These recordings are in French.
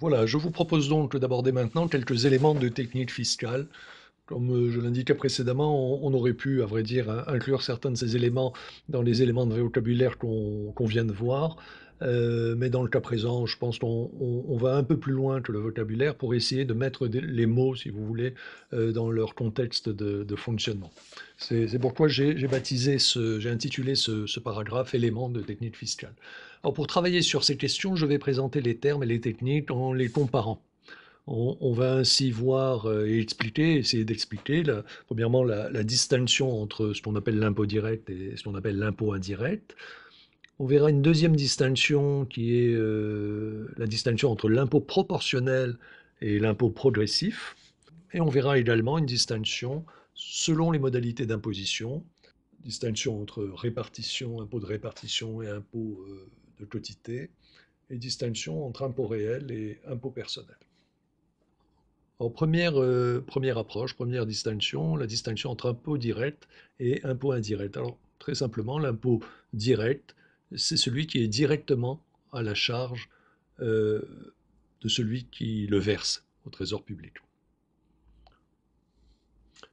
Voilà, je vous propose donc d'aborder maintenant quelques éléments de technique fiscale. Comme euh, je l'indiquais précédemment, on, aurait pu, à vrai dire, inclure certains de ces éléments dans les éléments de vocabulaire qu'on vient de voir. Euh, mais dans le cas présent, je pense qu'on va un peu plus loin que le vocabulaire pour essayer de mettre les mots, si vous voulez, euh, dans leur contexte de, fonctionnement. C'est pourquoi j'ai baptisé, j'ai intitulé ce, paragraphe Éléments de technique fiscale. Alors pour travailler sur ces questions, je vais présenter les termes et les techniques en les comparant. On, va ainsi voir euh, et expliquer, essayer d'expliquer, premièrement, la, la, distinction entre ce qu'on appelle l'impôt direct et ce qu'on appelle l'impôt indirect. On verra une deuxième distinction qui est euh, la distinction entre l'impôt proportionnel et l'impôt progressif. Et on verra également une distinction selon les modalités d'imposition, distinction entre répartition, impôt de répartition et impôt euh, de quotité, et distinction entre impôt réel et impôt personnel. En première, euh, première approche, première distinction, la distinction entre impôt direct et impôt indirect. Alors, très simplement, l'impôt direct, c'est celui qui est directement à la charge euh, de celui qui le verse au trésor public.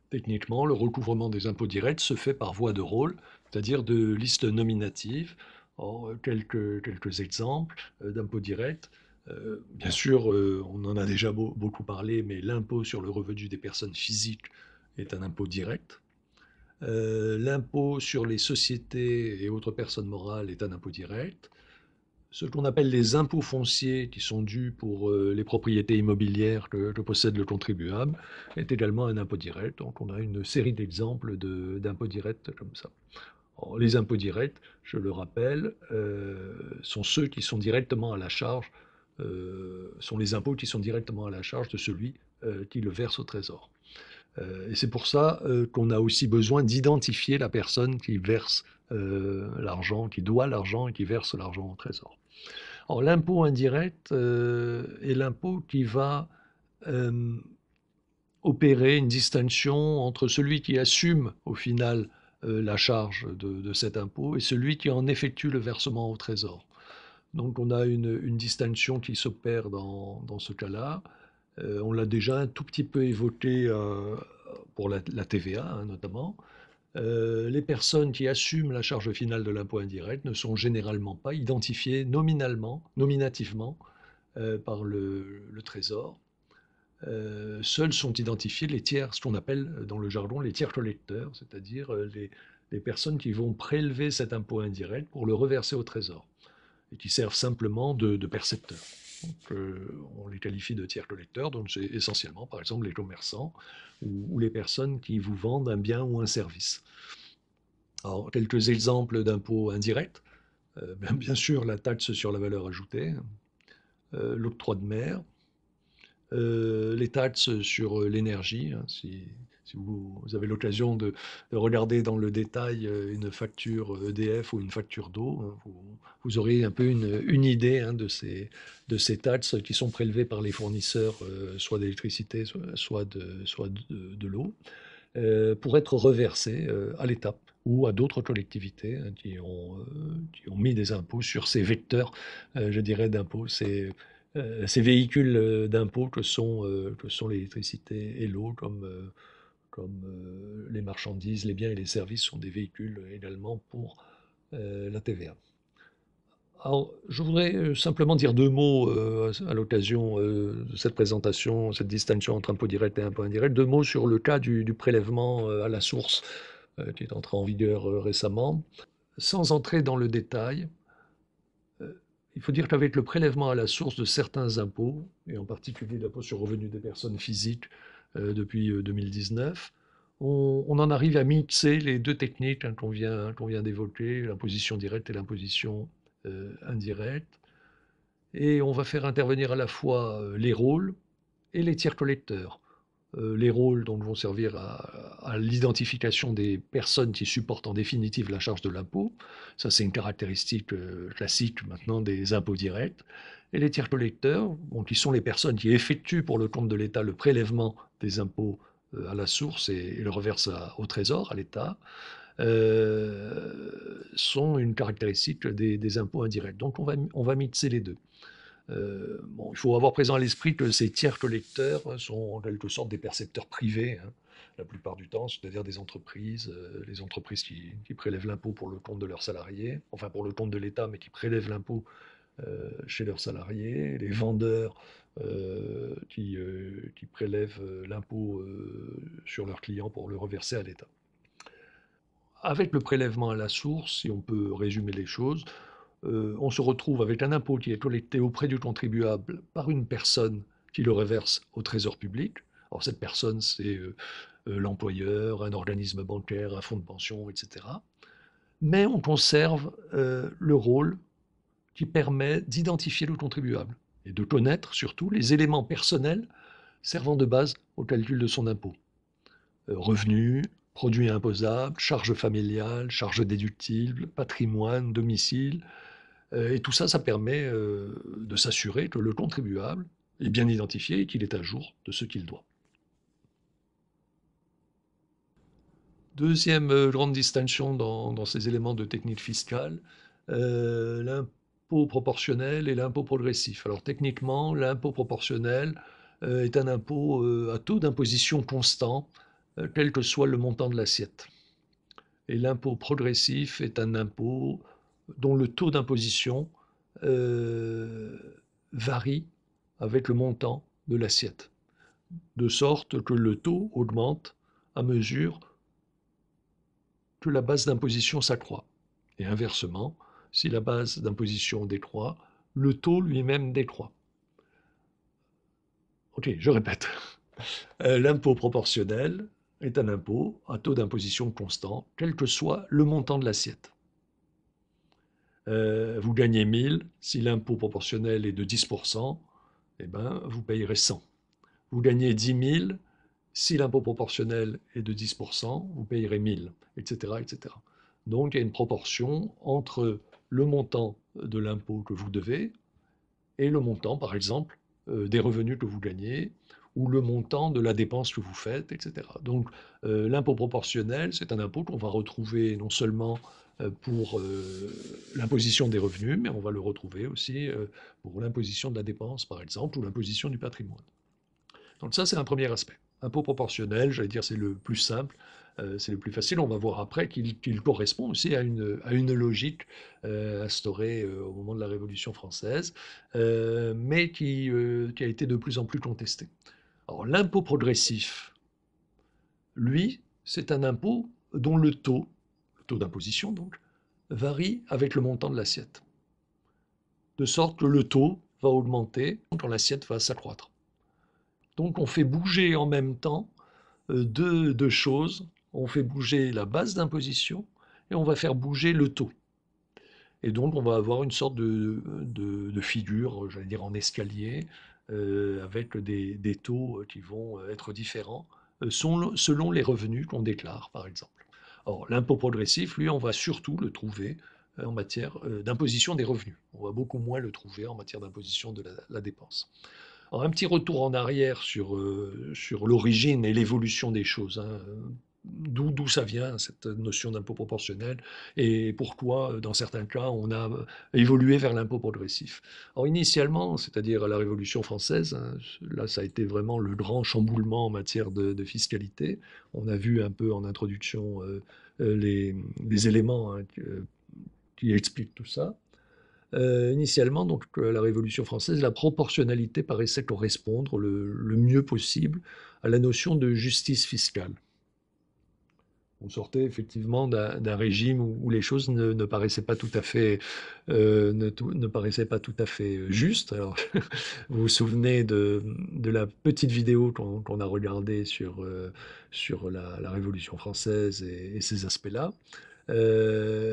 Techniquement, le recouvrement des impôts directs se fait par voie de rôle, c'est-à-dire de liste nominative. Or, quelques, exemples euh, d'impôts directs. Euh, bien sûr, on en a déjà beaucoup parlé, mais l'impôt sur le revenu des personnes physiques est un impôt direct. Euh, l'impôt sur les sociétés et autres personnes morales est un impôt direct. Ce qu'on appelle les impôts fonciers, qui sont dus pour euh, les propriétés immobilières que, possède le contribuable, est également un impôt direct. Donc on a une série d'exemples d'impôts directs comme ça. les impôts directs, je le rappelle, euh, sont ceux qui sont directement à la charge, sont les impôts qui sont directement à la charge de celui qui le verse au trésor. Euh, et c'est pour ça euh, qu'on a aussi besoin d'identifier la personne qui verse euh, l'argent, qui doit l'argent et qui verse l'argent au trésor. l'impôt indirect est l'impôt qui va opérer une distinction entre celui qui assume au final la charge de, cet impôt et celui qui en effectue le versement au trésor. Donc on a une, distinction qui s'opère dans, ce cas-là. Euh, on l'a déjà un tout petit peu évoqué euh, pour la, TVA hein, notamment. Euh, les personnes qui assument la charge finale de l'impôt indirect ne sont généralement pas identifiées nominalement, nominativement par le, Trésor. seuls sont identifiés les tiers, ce qu'on appelle dans le jargon les tiers collecteurs, c'est-à-dire les, personnes qui vont prélever cet impôt indirect pour le reverser au Trésor et qui servent simplement de percepteurs on les qualifie de tiers collecteurs, donc c'est essentiellement, par exemple, les commerçants ou, les personnes qui vous vendent un bien ou un service. Alors, quelques exemples d'impôts indirects. Euh, ben, bien, sûr, la taxe sur la valeur ajoutée, euh, l'octroi de mer, euh, les taxes sur l'énergie, hein, si si vous, avez l'occasion de, regarder dans le détail euh, une facture EDF euh, e ou une facture d'eau, hein, vous, aurez un peu une, idée hein, de, ces, taxes qui sont prélevées par les fournisseurs, euh, soit d'électricité, soit, de, l'eau, pour être reversées à l'État ou à d'autres collectivités hein, qui, ont, mis des impôts sur ces vecteurs, je dirais, d'impôts. ces véhicules d'impôts que sont, que sont l'électricité et l'eau, comme comme euh, les marchandises, les biens et les services sont des véhicules euh, également pour euh, la TVA. Alors, je voudrais simplement dire deux mots à l'occasion de cette présentation, cette distinction entre impôt direct et impôts indirect. Deux mots sur le cas du, prélèvement à la source qui est entré en vigueur récemment. Sans entrer dans le détail, il faut dire qu'avec le prélèvement à la source de certains impôts, et en particulier l'impôt sur revenu des personnes physiques, euh, depuis 2019. Euh, on, en arrive à mixer les deux techniques hein, qu'on vient, d'évoquer, l'imposition directe et l'imposition euh, indirecte. Et on va faire intervenir à la fois les rôles et les tiers collecteurs. Euh, les rôles dont vont servir à, l'identification des personnes qui supportent en définitive la charge de l'impôt. Ça, c'est une caractéristique euh, classique maintenant des impôts directs. Et les tiers collecteurs, qui sont les personnes qui effectuent pour le compte de l'État le prélèvement des impôts euh, à la source et, le reverse au trésor, à l'État, sont une caractéristique des, impôts indirects. Donc on on va mixer les deux. Euh, bon, il faut avoir présent à l'esprit que ces tiers collecteurs sont en quelque sorte des percepteurs privés, hein, la plupart du temps, c'est-à-dire des entreprises, euh, les entreprises qui, prélèvent l'impôt pour le compte de leurs salariés, enfin pour le compte de l'État, mais qui prélèvent l'impôt euh, chez leurs salariés, les vendeurs qui, qui, prélèvent l'impôt sur leurs clients pour le reverser à l'État. Avec le prélèvement à la source, si on peut résumer les choses, euh, on se retrouve avec un impôt qui est collecté auprès du contribuable par une personne qui le reverse au trésor public. Alors cette personne, c'est euh, euh, l'employeur, un organisme bancaire, un fonds de pension, etc. Mais on conserve le rôle qui permet d'identifier le contribuable et de connaître surtout les éléments personnels servant de base au calcul de son impôt. revenus, produits imposables, charges familiales, charges déductibles, patrimoine, domicile, euh, et tout ça, ça permet euh, de s'assurer que le contribuable est bien identifié et qu'il est à jour de ce qu'il doit. Deuxième euh, grande distinction dans, ces éléments de technique fiscale, l'impôt proportionnel et l'impôt progressif. Alors techniquement, l'impôt proportionnel est un impôt à taux d'imposition constant, quel que soit le montant de l'assiette. Et l'impôt progressif est un impôt dont le taux d'imposition euh, varie avec le montant de l'assiette, de sorte que le taux augmente à mesure que la base d'imposition s'accroît. Et inversement, si la base d'imposition décroît, le taux lui-même décroît. Ok, je répète. Euh, l'impôt proportionnel est un impôt à taux d'imposition constant, quel que soit le montant de l'assiette. Euh, vous gagnez 1000, si l'impôt proportionnel est de 10%, eh ben, vous payerez 100. Vous gagnez 10 000, si l'impôt proportionnel est de 10%, vous payerez 1000, etc., etc. Donc il y a une proportion entre le montant de l'impôt que vous devez et le montant, par exemple, euh, des revenus que vous gagnez ou le montant de la dépense que vous faites, etc. Donc euh, l'impôt proportionnel, c'est un impôt qu'on va retrouver non seulement euh, pour euh, l'imposition des revenus, mais on va le retrouver aussi pour l'imposition de la dépense, par exemple, ou l'imposition du patrimoine. Donc ça, c'est un premier aspect. Impôt proportionnel, j'allais dire, c'est le plus simple, c'est le plus facile. On va voir après qu'il correspond aussi à une, logique instaurée au moment de la Révolution française, mais qui, a été de plus en plus contestée l'impôt progressif, lui, c'est un impôt dont le taux, le taux d'imposition donc, varie avec le montant de l'assiette. De sorte que le taux va augmenter quand l'assiette va s'accroître. Donc on fait bouger en même temps euh, deux, deux choses. On fait bouger la base d'imposition et on va faire bouger le taux. Et donc, on va avoir une sorte de, de, figure, j'allais dire en escalier, euh, avec des, taux qui vont être différents euh, selon les revenus qu'on déclare, par exemple. Or, l'impôt progressif, lui, on va surtout le trouver euh, en matière d'imposition des revenus. On va beaucoup moins le trouver en matière d'imposition de la, dépense. Alors, un petit retour en arrière sur, sur l'origine et l'évolution des choses. Hein, d'où ça vient, cette notion d'impôt proportionnel, et pourquoi, euh, dans certains cas, on a euh, évolué vers l'impôt progressif. Alors, initialement, c'est-à-dire à la Révolution française, hein, là, ça a été vraiment le grand chamboulement en matière de, fiscalité. On a vu un peu en introduction euh, les, éléments hein, qui expliquent tout ça. initialement, donc, la Révolution française, la proportionnalité paraissait correspondre le mieux possible à la notion de justice fiscale on sortait effectivement d'un régime où, les choses ne, paraissaient pas tout à fait euh, ne, paraissaient pas tout à fait euh, justes. Alors, vous vous souvenez de, la petite vidéo qu'on a regardée sur euh, sur la, Révolution française et, ses ces aspects-là.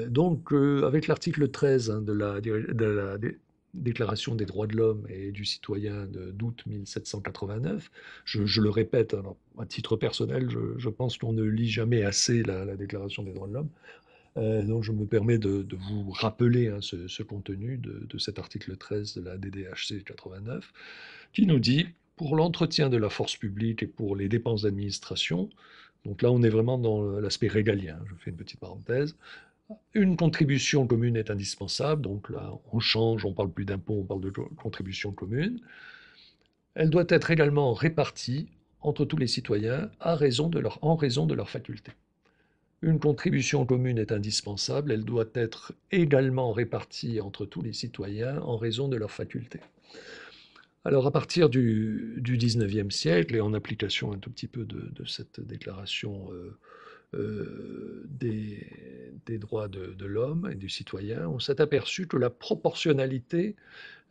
donc, avec l'article 13 hein, de la, Déclaration des droits de l'homme et du citoyen d'août 1789. Je, le répète, alors, hein, à titre personnel, je, pense qu'on ne lit jamais assez la, Déclaration des droits de l'homme. Euh, donc je me permets de, vous rappeler hein, ce, contenu de, de, cet article 13 de la DDHC 89, qui nous dit, pour l'entretien de la force publique et pour les dépenses d'administration, donc là on est vraiment dans l'aspect régalien, je fais une petite parenthèse, une contribution commune est indispensable, donc là on change, on parle plus d'impôt, on parle de contribution commune. Elle doit être également répartie entre tous les citoyens en raison de leur, en raison de leurs facultés. Une contribution commune est indispensable, elle doit être également répartie entre tous les citoyens en raison de leurs facultés. Alors à partir du, du 19e siècle, et en application un tout petit peu de, cette déclaration euh, euh, des, droits de, l'homme et du citoyen, on s'est aperçu que la proportionnalité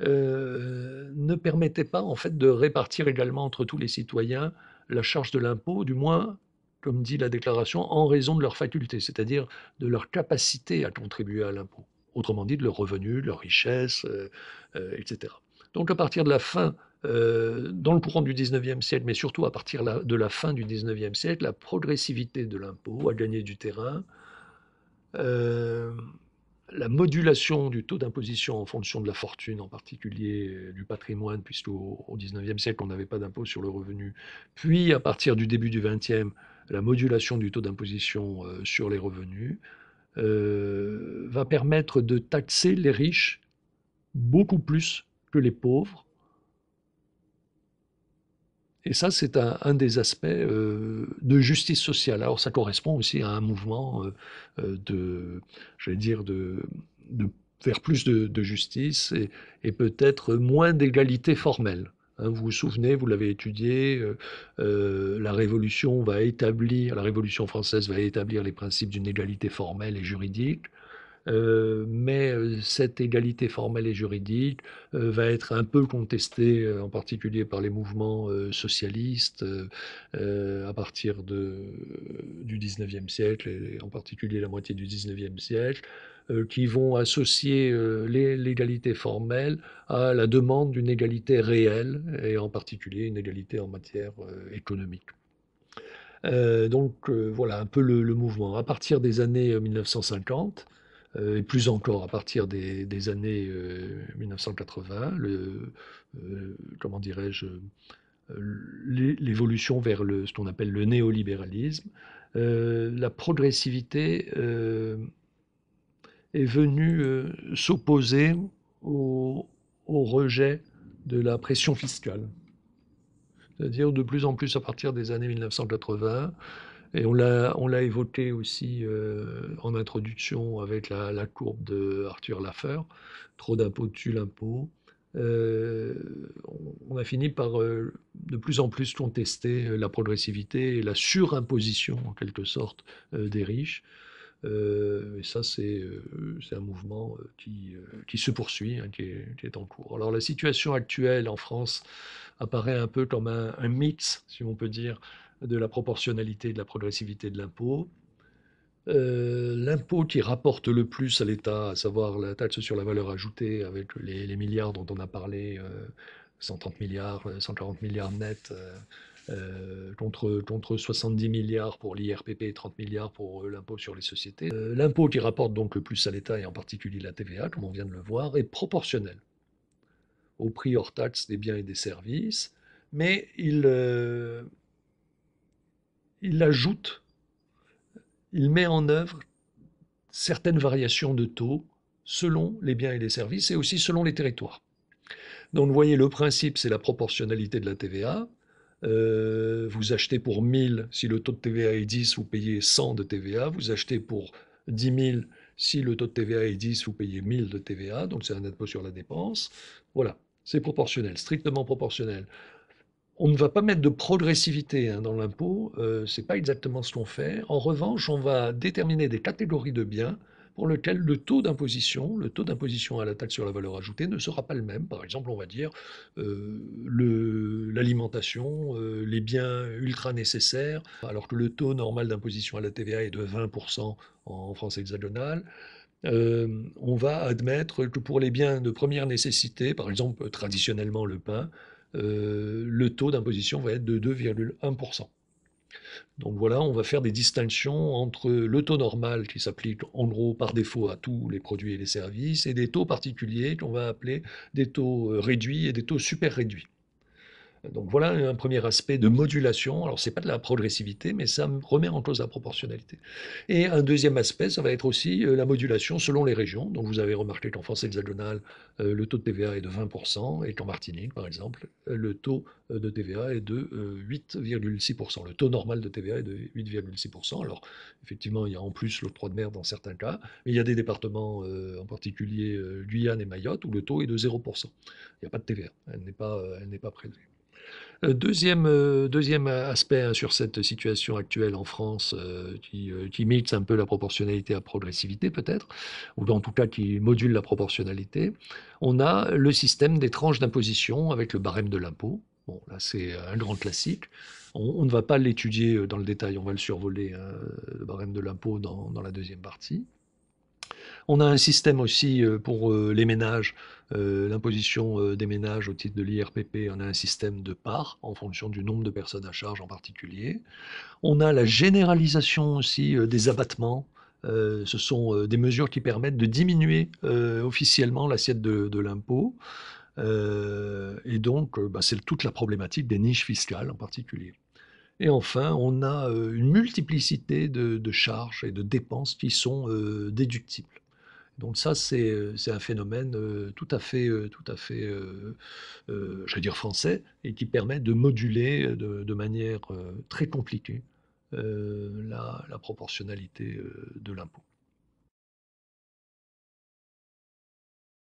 euh, ne permettait pas en fait de répartir également entre tous les citoyens la charge de l'impôt, du moins comme dit la déclaration, en raison de leur facultés, c'est-à-dire de leur capacité à contribuer à l'impôt. Autrement dit, de leurs revenus, de leur richesse, euh, etc. Donc à partir de la fin euh, dans le courant du 19e siècle, mais surtout à partir de la fin du 19e siècle, la progressivité de l'impôt a gagné du terrain. Euh, la modulation du taux d'imposition en fonction de la fortune, en particulier euh, du patrimoine, puisqu'au XIXe siècle, on n'avait pas d'impôt sur le revenu. Puis, à partir du début du XXe, la modulation du taux d'imposition sur les revenus va permettre de taxer les riches beaucoup plus que les pauvres et ça, c'est un, des aspects euh, de justice sociale. Alors, ça correspond aussi à un mouvement euh, euh, de, j'allais dire, de, plus de, justice et, peut-être moins d'égalité formelle. Hein, vous vous souvenez, vous l'avez étudié, la Révolution va établir, la Révolution française va établir les principes d'une égalité formelle et juridique. Euh, mais euh, cette égalité formelle et juridique euh, va être un peu contestée, en particulier par les mouvements socialistes à partir de, du 19e siècle, et en particulier la moitié du 19e siècle qui vont associer l'égalité formelle à la demande d'une égalité réelle, et en particulier une égalité en matière économique. donc voilà un peu le, mouvement. À partir des années 1950, euh, et plus encore à partir des, années 1980, euh, euh, comment dirais-je, l'évolution vers le, ce qu'on appelle le néolibéralisme, la progressivité est venue s'opposer au, au, rejet de la pression fiscale. C'est-à-dire de plus en plus à partir des années 1980, et on l'a évoqué aussi euh, en introduction avec la, courbe de Arthur Laffer, trop d'impôts tue l'impôt. Euh, on a fini par euh, de plus en plus contester la progressivité et la surimposition en quelque sorte des riches. et ça, c'est un mouvement qui, se poursuit, hein, qui, est, en cours. Alors la situation actuelle en France apparaît un peu comme un, un mix, si on peut dire, de la proportionnalité et de la progressivité de l'impôt. Euh, l'impôt qui rapporte le plus à l'État, à savoir la taxe sur la valeur ajoutée avec les, milliards dont on a parlé, 130 euh, milliards, 140 euh, milliards net, contre, contre 70 milliards pour l'IRPP et 30 milliards pour l'impôt sur les sociétés. l'impôt qui rapporte donc le plus à l'État et en particulier la TVA, comme on vient de le voir, est proportionnel au prix hors taxe des biens et des services, mais il il ajoute, il met en œuvre certaines variations de taux selon les biens et les services et aussi selon les territoires. Donc vous voyez, le principe, c'est la proportionnalité de la TVA. Euh, vous achetez pour 1000, si le taux de TVA est 10, vous payez 100 de TVA. Vous achetez pour 10 000, si le taux de TVA est 10, vous payez 1000 de TVA. Donc c'est un impôt sur la dépense. Voilà, c'est proportionnel, strictement proportionnel on ne va pas mettre de progressivité hein, dans l'impôt, euh, c'est ce n'est pas exactement ce qu'on fait. En revanche, on va déterminer des catégories de biens pour lesquels le taux d'imposition, le taux d'imposition à la taxe sur la valeur ajoutée ne sera pas le même. Par exemple, on va dire euh, l'alimentation, euh, les biens ultra nécessaires, alors que le taux normal d'imposition à la TVA est de 20% en France hexagonale. on va admettre que pour les biens de première nécessité, par exemple traditionnellement le pain, euh, le taux d'imposition va être de 2,1%. Donc voilà, on va faire des distinctions entre le taux normal qui s'applique en gros par défaut à tous les produits et les services et des taux particuliers qu'on va appeler des taux euh, réduits et des taux super réduits. Donc voilà un premier aspect de modulation. Alors c'est pas de la progressivité, mais ça remet en cause la proportionnalité. Et un deuxième aspect, ça va être aussi euh, la modulation selon les régions. Donc vous avez remarqué qu'en France hexagonale, euh, le taux de TVA est de 20%, et qu'en Martinique, par exemple, euh, le taux de TVA est de 8,6%. Le taux normal de TVA est de 8,6%. Alors effectivement, il y a en plus l'octroi de mer dans certains cas, mais il y a des départements, en particulier Guyane et Mayotte, où le taux est de 0%. Il n'y a pas de TVA, elle n'est pas, elle pas prélevée. Euh, deuxième, euh, deuxième aspect hein, sur cette situation actuelle en France euh, qui, mixe un peu la proportionnalité à progressivité peut-être, ou en tout cas qui module la proportionnalité, on a le système des tranches d'imposition avec le barème de l'impôt. Bon, là c'est un grand classique. On, ne va pas l'étudier dans le détail, on va le survoler, hein, le barème de l'impôt dans, dans la deuxième partie. On a un système aussi euh, pour euh, les ménages, euh, l'imposition des ménages au titre de l'IRPP. On a un système de parts en fonction du nombre de personnes à charge en particulier. On a la généralisation aussi des abattements. ce sont des mesures qui permettent de diminuer officiellement l'assiette de, l'impôt. et donc, bah, c'est toute la problématique des niches fiscales en particulier. Et enfin, on a une multiplicité de, charges et de dépenses qui sont déductibles. Donc ça, c'est euh, un phénomène euh, tout à fait, euh, tout à fait, je vais dire français, et qui permet de moduler de, manière très compliquée la proportionnalité de l'impôt.